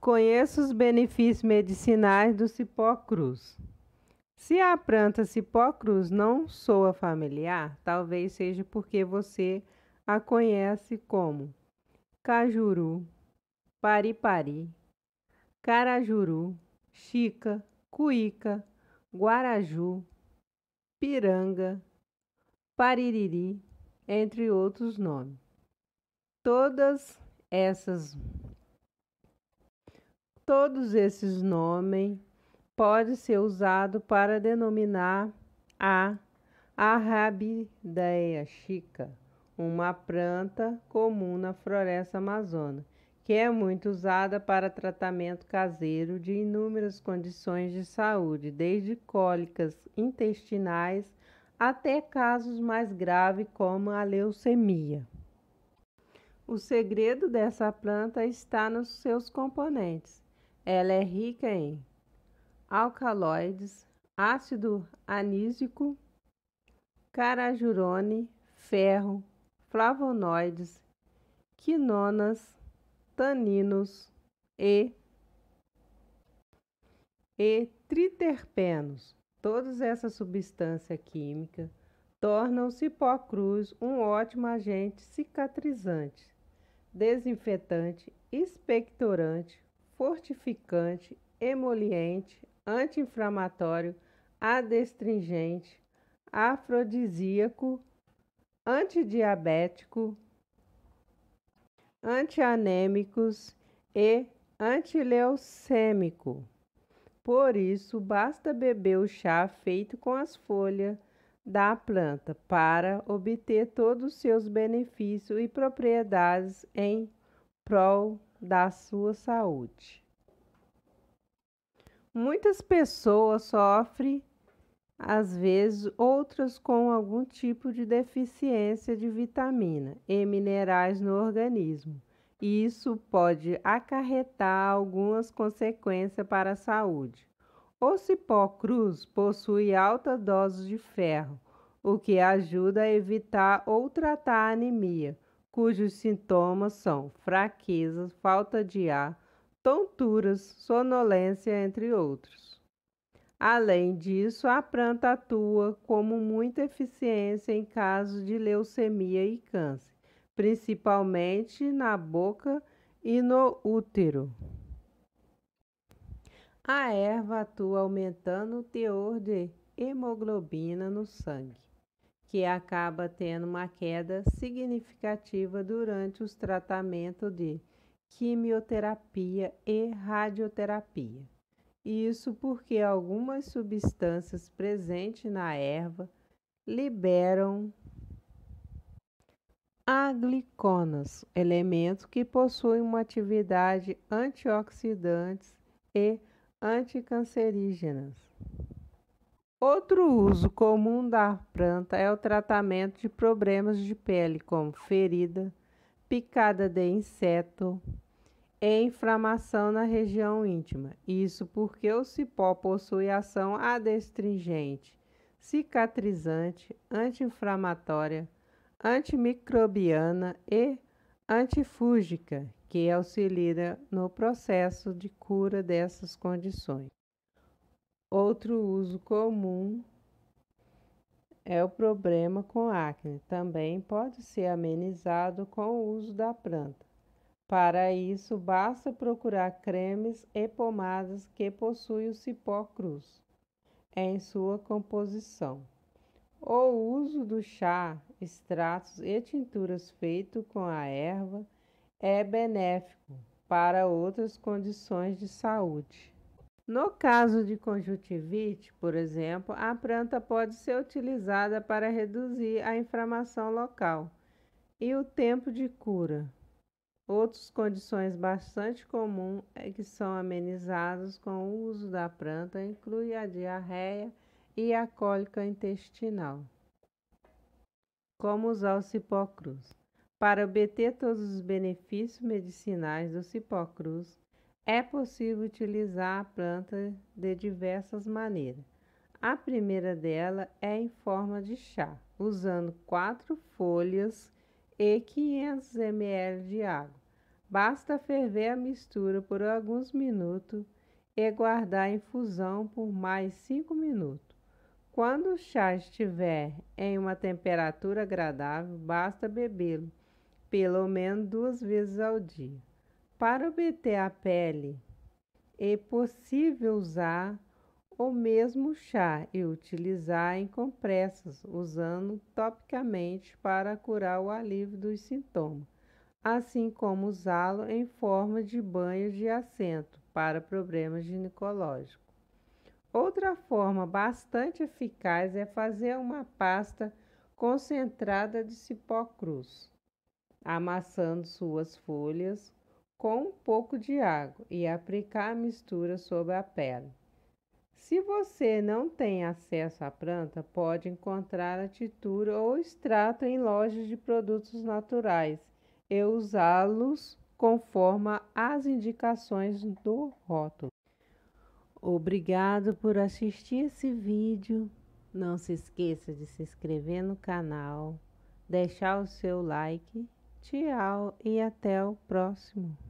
Conheça os benefícios medicinais do cipó cruz. Se a planta cipó cruz não soa familiar, talvez seja porque você a conhece como cajuru, paripari, carajuru, chica, cuíca, guaraju, piranga, paririri, entre outros nomes. Todas essas todos esses nomes pode ser usado para denominar a Arrabidaea chica, uma planta comum na floresta amazônica, que é muito usada para tratamento caseiro de inúmeras condições de saúde, desde cólicas intestinais até casos mais graves como a leucemia. O segredo dessa planta está nos seus componentes ela é rica em alcaloides, ácido anísico, carajurone, ferro, flavonoides, quinonas, taninos e, e triterpenos. Todas essas substâncias químicas tornam o cipó cruz um ótimo agente cicatrizante, desinfetante, expectorante, fortificante, emoliente, anti-inflamatório, adstringente, afrodisíaco, antidiabético, antianêmicos e antileucêmico. Por isso, basta beber o chá feito com as folhas da planta para obter todos os seus benefícios e propriedades em prol da sua saúde. Muitas pessoas sofrem, às vezes, outras com algum tipo de deficiência de vitamina e minerais no organismo. E isso pode acarretar algumas consequências para a saúde. O cipó cruz possui alta dose de ferro, o que ajuda a evitar ou tratar a anemia, cujos sintomas são fraqueza, falta de ar, tonturas, sonolência, entre outros. Além disso, a planta atua como muita eficiência em casos de leucemia e câncer, principalmente na boca e no útero. A erva atua aumentando o teor de hemoglobina no sangue que acaba tendo uma queda significativa durante os tratamentos de quimioterapia e radioterapia. Isso porque algumas substâncias presentes na erva liberam agliconas, elementos elemento que possui uma atividade antioxidante e anticancerígenas. Outro uso comum da planta é o tratamento de problemas de pele, como ferida, picada de inseto e inflamação na região íntima. Isso porque o cipó possui ação adstringente, cicatrizante, anti-inflamatória, antimicrobiana e antifúngica, que auxilia no processo de cura dessas condições. Outro uso comum é o problema com acne, também pode ser amenizado com o uso da planta. Para isso, basta procurar cremes e pomadas que possuem o cipó cruz em sua composição. O uso do chá, extratos e tinturas feito com a erva é benéfico para outras condições de saúde. No caso de conjuntivite, por exemplo, a planta pode ser utilizada para reduzir a inflamação local e o tempo de cura. Outras condições bastante comuns é que são amenizadas com o uso da planta inclui a diarreia e a cólica intestinal. Como usar o cipó cruz? Para obter todos os benefícios medicinais do cipó cruz, é possível utilizar a planta de diversas maneiras. A primeira dela é em forma de chá, usando quatro folhas e 500 ml de água. Basta ferver a mistura por alguns minutos e guardar a infusão por mais 5 minutos. Quando o chá estiver em uma temperatura agradável, basta bebê-lo pelo menos duas vezes ao dia. Para obter a pele, é possível usar o mesmo chá e utilizar em compressas, usando topicamente para curar o alívio dos sintomas, assim como usá-lo em forma de banho de assento para problemas ginecológicos. Outra forma bastante eficaz é fazer uma pasta concentrada de cipó cruz, amassando suas folhas com um pouco de água e aplicar a mistura sobre a pele. Se você não tem acesso à planta, pode encontrar a tintura ou extrato em lojas de produtos naturais e usá-los conforme as indicações do rótulo. Obrigado por assistir esse vídeo. Não se esqueça de se inscrever no canal, deixar o seu like. Tchau e até o próximo.